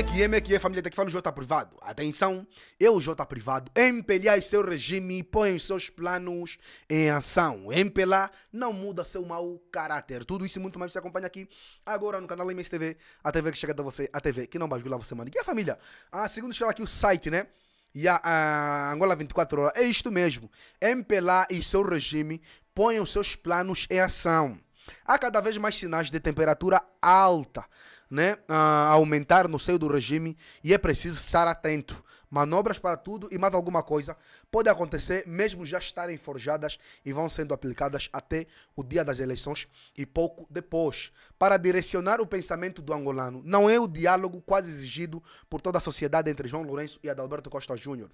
é que é família daqui fala o J privado. Atenção, eu, J privado, Empelhar seu regime põe seus planos em ação. Empelar, não muda seu mau caráter. Tudo isso e muito mais você acompanha aqui agora no canal TV, a TV que chega até você, a TV que não bascula você, mano. E a família? A ah, segundo chegou aqui o site, né? E a, a Angola 24 horas. É isto mesmo. Empelar e seu regime põe os seus planos em ação. Há cada vez mais sinais de temperatura alta né, a aumentar no seio do regime e é preciso estar atento. Manobras para tudo e mais alguma coisa pode acontecer, mesmo já estarem forjadas e vão sendo aplicadas até o dia das eleições e pouco depois. Para direcionar o pensamento do angolano, não é o diálogo quase exigido por toda a sociedade entre João Lourenço e Adalberto Costa Júnior.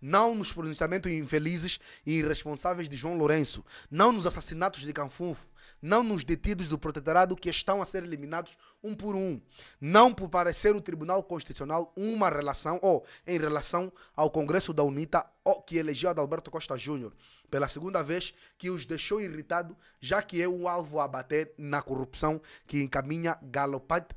Não nos pronunciamentos infelizes e irresponsáveis de João Lourenço, não nos assassinatos de Canfunfo, não nos detidos do protetorado que estão a ser eliminados um por um, não por parecer o Tribunal Constitucional uma relação ou em relação ao Congresso da UNITA que elegeu Adalberto Costa Júnior pela segunda vez que os deixou irritado, já que é um alvo a bater na corrupção que encaminha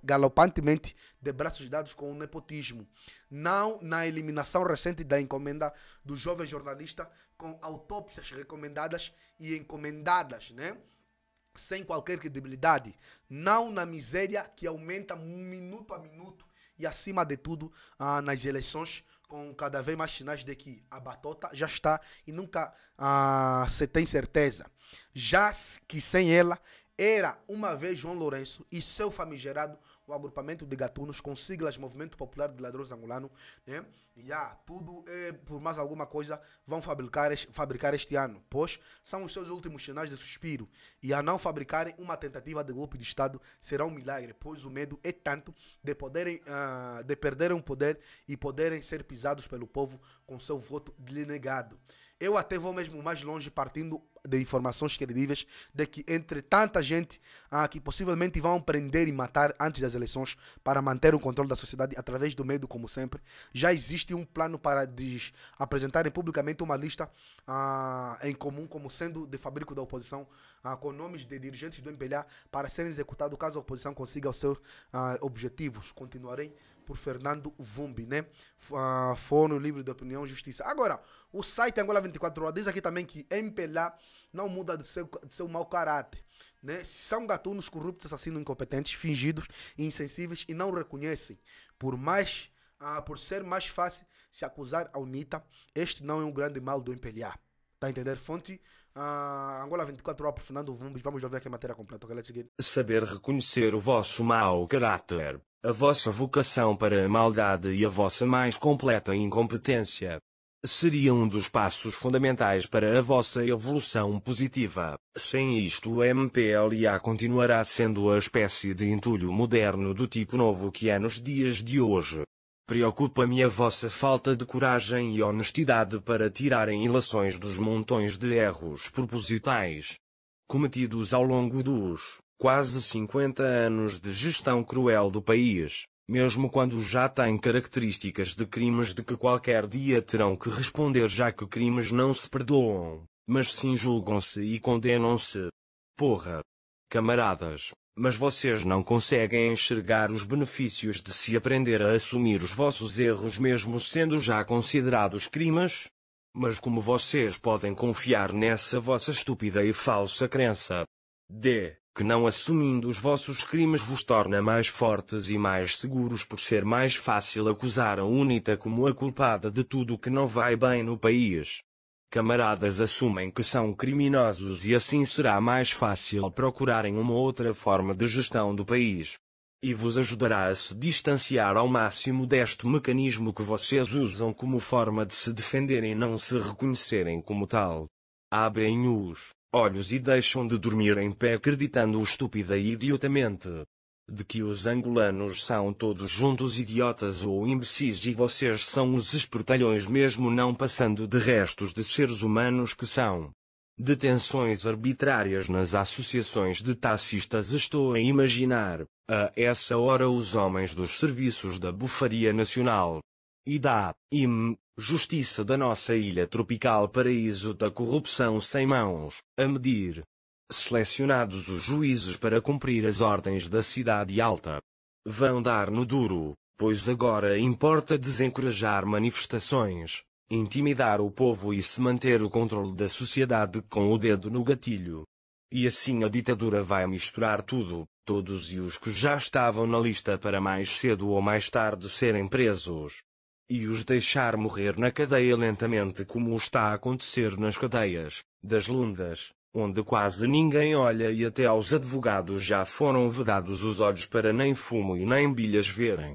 galopantemente de braços dados com o nepotismo, não na eliminação recente da encomenda do jovem jornalista com autópsias recomendadas e encomendadas, né? sem qualquer credibilidade, não na miséria que aumenta minuto a minuto e, acima de tudo, ah, nas eleições, com cada vez mais sinais de que a batota já está e nunca ah, se tem certeza. Já que sem ela, era uma vez João Lourenço e seu famigerado o agrupamento de gatunos com siglas Movimento Popular de Ladrões Angolano, né? E ah, tudo é, por mais alguma coisa vão fabricar, fabricar este ano, pois são os seus últimos sinais de suspiro. E a não fabricarem uma tentativa de golpe de Estado será um milagre, pois o medo é tanto de poderem, ah, de perderem o poder e poderem ser pisados pelo povo com seu voto denegado. Eu até vou mesmo mais longe partindo de informações credíveis de que entre tanta gente ah, que possivelmente vão prender e matar antes das eleições para manter o controle da sociedade através do medo, como sempre, já existe um plano para diz, apresentarem publicamente uma lista ah, em comum como sendo de fabrico da oposição ah, com nomes de dirigentes do MPLA para serem executados caso a oposição consiga os seus ah, objetivos. Continuarei por Fernando Vumbi, né? Uh, ah, Fono Livre de Opinião Justiça. Agora, o site Angola 24 Horas diz aqui também que MPLA não muda de seu, de seu mau caráter. Né? São gatunos corruptos, assassinos incompetentes, fingidos, insensíveis e não reconhecem. Por mais uh, por ser mais fácil se acusar a UNITA, este não é um grande mal do MPLA. Tá a entender? Fonte ah, Angola 24 horas por Fernando Vumbi. Vamos lá ver aqui a matéria completa. Okay, let's get. Saber reconhecer o vosso mau caráter a vossa vocação para a maldade e a vossa mais completa incompetência. Seria um dos passos fundamentais para a vossa evolução positiva. Sem isto, o MPLA continuará sendo a espécie de entulho moderno do tipo novo que é nos dias de hoje. Preocupa-me a vossa falta de coragem e honestidade para tirarem ilações dos montões de erros propositais cometidos ao longo dos quase 50 anos de gestão cruel do país, mesmo quando já tem características de crimes de que qualquer dia terão que responder, já que crimes não se perdoam, mas sim julgam-se e condenam-se. Porra! Camaradas, mas vocês não conseguem enxergar os benefícios de se aprender a assumir os vossos erros, mesmo sendo já considerados crimes? Mas como vocês podem confiar nessa vossa estúpida e falsa crença? D que não assumindo os vossos crimes vos torna mais fortes e mais seguros por ser mais fácil acusar a UNITA como a culpada de tudo o que não vai bem no país. Camaradas assumem que são criminosos e assim será mais fácil procurarem uma outra forma de gestão do país. E vos ajudará a se distanciar ao máximo deste mecanismo que vocês usam como forma de se defenderem e não se reconhecerem como tal abrem-os olhos e deixam de dormir em pé acreditando estúpida e idiotamente de que os angolanos são todos juntos idiotas ou imbecis e vocês são os esportalhões mesmo não passando de restos de seres humanos que são. Detenções arbitrárias nas associações de taxistas estou a imaginar, a essa hora os homens dos serviços da Bufaria Nacional, e da IM, Justiça da nossa ilha tropical paraíso da corrupção sem mãos, a medir. Selecionados os juízes para cumprir as ordens da cidade alta. Vão dar no duro, pois agora importa desencorajar manifestações, intimidar o povo e se manter o controle da sociedade com o dedo no gatilho. E assim a ditadura vai misturar tudo, todos e os que já estavam na lista para mais cedo ou mais tarde serem presos e os deixar morrer na cadeia lentamente, como está a acontecer nas cadeias das Lundas, onde quase ninguém olha e até aos advogados já foram vedados os olhos para nem fumo e nem bilhas verem.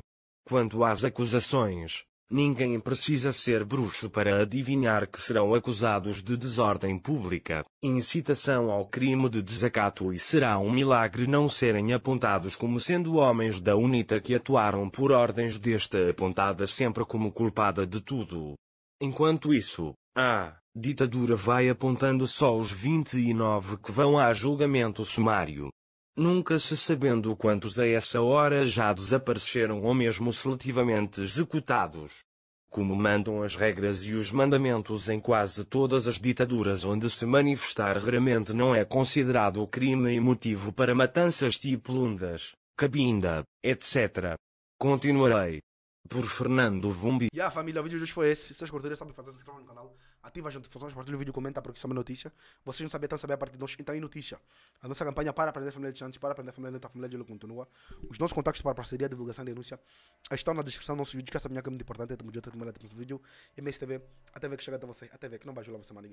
Quanto às acusações, Ninguém precisa ser bruxo para adivinhar que serão acusados de desordem pública, incitação ao crime de desacato e será um milagre não serem apontados como sendo homens da UNITA que atuaram por ordens desta apontada sempre como culpada de tudo. Enquanto isso, a ditadura vai apontando só os 29 que vão a julgamento sumário nunca se sabendo quantos a essa hora já desapareceram ou mesmo seletivamente executados. Como mandam as regras e os mandamentos em quase todas as ditaduras onde se manifestar raramente não é considerado crime e motivo para matanças tipo Lundas, Cabinda, etc. Continuarei. Por Fernando Vumbi. E a família, o vídeo de hoje foi esse. Se vocês curtiram, fazer, se no canal ativa as notificações, partilha o vídeo, comenta porque isso é uma notícia. Vocês não sabiam, estão a saber a partir de nós, então é notícia. A nossa campanha para aprender a família de Chantes, para aprender a família de a família de Lula continua. Os nossos contatos para parceria, divulgação e denúncia estão na descrição do nosso vídeo, que essa é a minha câmera muito importante, temos de até o temos vídeo, MSTV, até ver que chega até vocês, Até ver que não vai ajudar você, semana.